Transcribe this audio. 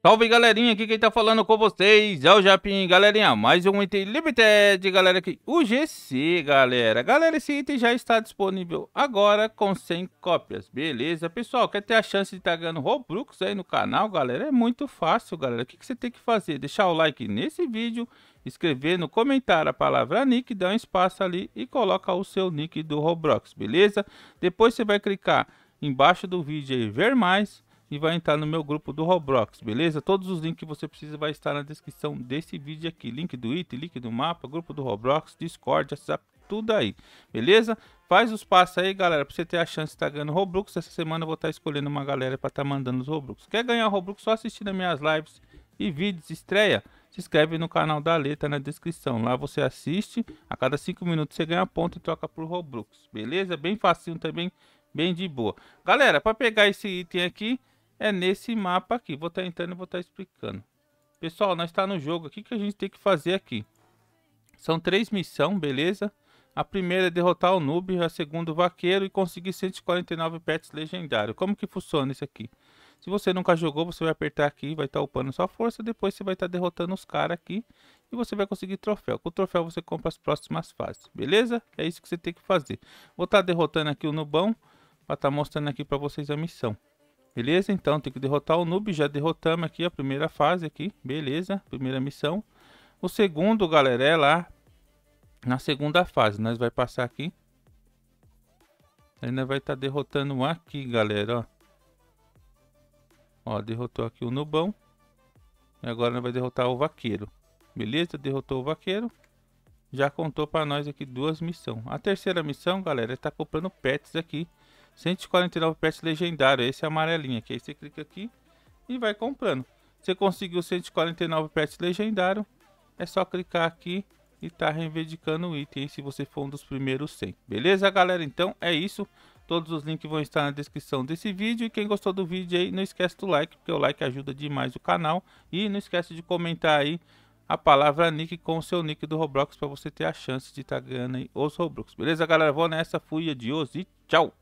Salve galerinha, aqui quem tá falando com vocês é o Japim, galerinha, mais um item Limited, galera, aqui, o GC, galera, galera, esse item já está disponível agora com 100 cópias, beleza, pessoal, quer ter a chance de estar tá ganhando Robux aí no canal, galera, é muito fácil, galera, o que, que você tem que fazer, deixar o like nesse vídeo, escrever no comentário a palavra nick, dá um espaço ali e coloca o seu nick do Roblox, beleza, depois você vai clicar embaixo do vídeo aí, ver mais, e vai entrar no meu grupo do Roblox, beleza? Todos os links que você precisa vai estar na descrição desse vídeo aqui. Link do IT, link do mapa, grupo do Roblox, Discord, WhatsApp, tudo aí, beleza? Faz os passos aí, galera, pra você ter a chance de estar tá ganhando Robux. Essa semana eu vou estar tá escolhendo uma galera pra estar tá mandando os Robux. Quer ganhar Robux? Só assistindo as minhas lives e vídeos estreia? Se inscreve no canal da Letra na descrição. Lá você assiste, a cada 5 minutos você ganha ponto e troca por Robux, beleza? Bem facinho também, bem de boa. Galera, pra pegar esse item aqui, é nesse mapa aqui. Vou estar tá entrando e vou estar tá explicando. Pessoal, nós está no jogo aqui. O que a gente tem que fazer aqui? São três missões, beleza? A primeira é derrotar o noob, a segunda o vaqueiro e conseguir 149 pets legendário. Como que funciona isso aqui? Se você nunca jogou, você vai apertar aqui, vai estar tá upando sua força. Depois você vai estar tá derrotando os caras aqui e você vai conseguir troféu. Com o troféu você compra as próximas fases, beleza? É isso que você tem que fazer. Vou estar tá derrotando aqui o nubão para estar tá mostrando aqui para vocês a missão. Beleza? Então tem que derrotar o noob, já derrotamos aqui a primeira fase aqui, beleza? Primeira missão. O segundo, galera, é lá na segunda fase, nós vai passar aqui. Ainda vai estar tá derrotando aqui, galera, ó. Ó, derrotou aqui o nubão. E agora nós vai derrotar o vaqueiro. Beleza? Derrotou o vaqueiro. Já contou para nós aqui duas missões. A terceira missão, galera, é tá comprando pets aqui. 149 pets legendário, esse é amarelinho aqui. Aí você clica aqui e vai comprando. Você conseguiu 149 pets legendário, é só clicar aqui e tá reivindicando o item se você for um dos primeiros 100. Beleza, galera? Então é isso. Todos os links vão estar na descrição desse vídeo. E quem gostou do vídeo aí, não esquece do like, porque o like ajuda demais o canal. E não esquece de comentar aí a palavra nick com o seu nick do Roblox para você ter a chance de estar tá ganhando aí os Roblox. Beleza, galera? Vou nessa, fui, adiós e tchau!